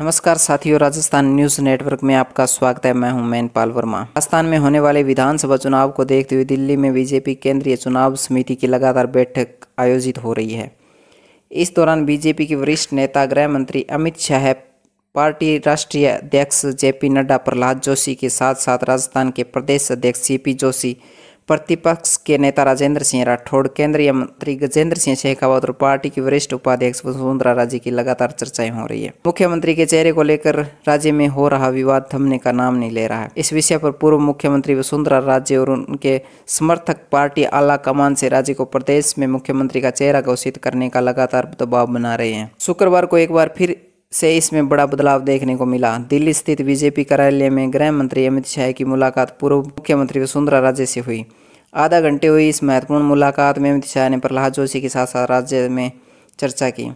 नमस्कार साथियों Rajasthan news network में आपका स्वागत है मैं हूं मैनपाल वर्मा राजस्थान में होने वाले विधानसभा चुनाव को देखते हुए दिल्ली में बीजेपी केंद्रीय चुनाव समिति की लगातार बैठक आयोजित हो रही है इस दौरान बीजेपी के वरिष्ठ नेता गृह मंत्री अमित शाह पार्टी राष्ट्रीय अध्यक्ष जेपी नड्डा प्रहलाद जोशी के साथ साथ राजस्थान के प्रदेश अध्यक्ष पी जोशी प्रतिपक्ष के नेता राजेंद्र सिंह राठौड़ केंद्रीय मंत्री गजेंद्र सिंह शेखावत और पार्टी की वरिष्ठ उपाध्यक्ष वसुंधरा राजे की लगातार चर्चाएं हो रही है मुख्यमंत्री के चेहरे को लेकर राज्य में हो रहा विवाद थमने का नाम नहीं ले रहा है इस विषय पर पूर्व मुख्यमंत्री वसुंधरा राजे और उनके समर्थक पार्टी आला कमान से राज्य को प्रदेश में मुख्यमंत्री का चेहरा घोषित करने का लगातार दबाव बना रहे हैं शुक्रवार को एक बार फिर से इसमें बड़ा बदलाव देखने को मिला दिल्ली स्थित बीजेपी कार्यालय में गृह मंत्री अमित शाह की मुलाकात पूर्व मुख्यमंत्री वसुंधरा राजे से हुई आधा घंटे हुई इस महत्वपूर्ण मुलाकात में अमित शाह ने प्रहलाद जोशी के साथ साथ राज्य में चर्चा की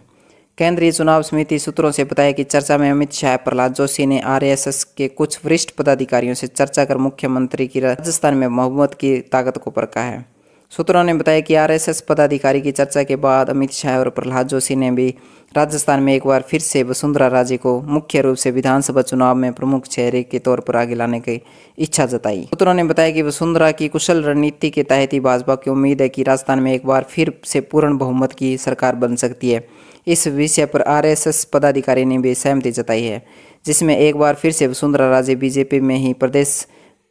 केंद्रीय चुनाव समिति सूत्रों से बताया कि चर्चा में अमित शाह प्रहलाद जोशी ने आरएसएस के कुछ वरिष्ठ पदाधिकारियों से चर्चा कर मुख्यमंत्री की राजस्थान में मोहम्मद की ताकत को परखा है सूत्रों ने बताया कि आरएसएस पदाधिकारी की चर्चा के बाद अमित शाह और प्रहलाद जोशी ने भी राजस्थान में एक बार फिर से वसुंधरा राजे को मुख्य रूप से विधानसभा चुनाव में प्रमुख चेहरे के तौर पर आगे लाने की इच्छा जताई सूत्रों ने बताया कि वसुंधरा की कुशल रणनीति के तहत ही भाजपा की उम्मीद है कि राजस्थान में एक बार फिर से पूर्ण बहुमत की सरकार बन सकती है इस विषय पर आर पदाधिकारी ने भी सहमति जताई है जिसमें एक बार फिर से वसुंधरा राजे बीजेपी में ही प्रदेश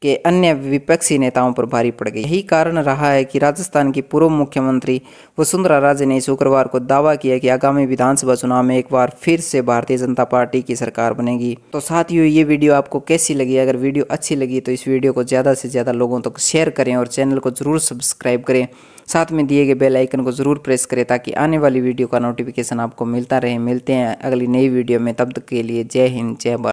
के अन्य विपक्षी नेताओं पर भारी पड़ गई यही कारण रहा है कि राजस्थान की पूर्व मुख्यमंत्री वसुंधरा राजे ने शुक्रवार को दावा किया कि आगामी विधानसभा चुनाव में एक बार फिर से भारतीय जनता पार्टी की सरकार बनेगी तो साथियों ये वीडियो आपको कैसी लगी अगर वीडियो अच्छी लगी तो इस वीडियो को ज़्यादा से ज़्यादा लोगों तक तो शेयर करें और चैनल को ज़रूर सब्सक्राइब करें साथ में दिए गए बेल आइकन को ज़रूर प्रेस करें ताकि आने वाली वीडियो का नोटिफिकेशन आपको मिलता रहे मिलते हैं अगली नई वीडियो में तब तक के लिए जय हिंद जय भारत